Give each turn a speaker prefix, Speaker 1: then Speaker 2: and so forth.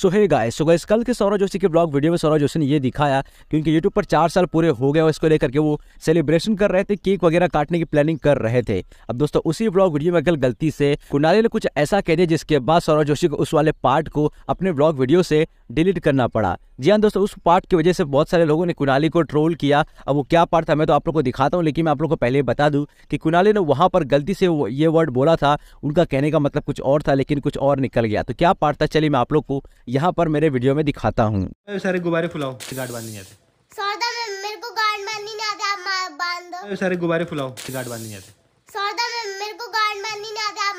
Speaker 1: सो है guys so guys कल के सौरव जोशी के ब्लॉग वीडियो में सौरव जोशी ने ये दिखाया क्योंकि यूट्यूब पर चार साल पूरे हो गए और इसको लेकर के वो सेलिब्रेशन कर रहे थे केक वगैरह काटने की प्लानिंग कर रहे थे अब दोस्तों उसी ब्लॉग वीडियो में कल गलती से कुंडाली ने कुछ ऐसा कह दिया जिसके बाद सौरव जोशी को उस वाले पार्ट को अपने ब्लॉग वीडियो से डिलीट करना पड़ा जी हाँ दोस्तों उस पार्ट की वजह से बहुत सारे लोगों ने कुनाली को ट्रोल किया अब वो क्या पार्ट था मैं तो आप लोग को दिखाता हूँ लेकिन मैं आप लोग को पहले बता दूँ कि कुनाली ने वहाँ पर गलती से ये वर्ड बोला था उनका कहने का मतलब कुछ और था लेकिन कुछ और निकल गया तो क्या पार्ट था चलिए मैं आप लोग को यहाँ पर मेरे वीडियो में दिखाता हूँ
Speaker 2: सारे गुब्बारे फुलाओ गार्ड बांध नहीं आते
Speaker 3: सौदा में मेरे को
Speaker 4: गार्ड नहीं आप बांध
Speaker 3: दो सारे
Speaker 5: गुब्बारे फुलाओ गार्ड बांध नहीं
Speaker 4: आते मेरे को गार्ड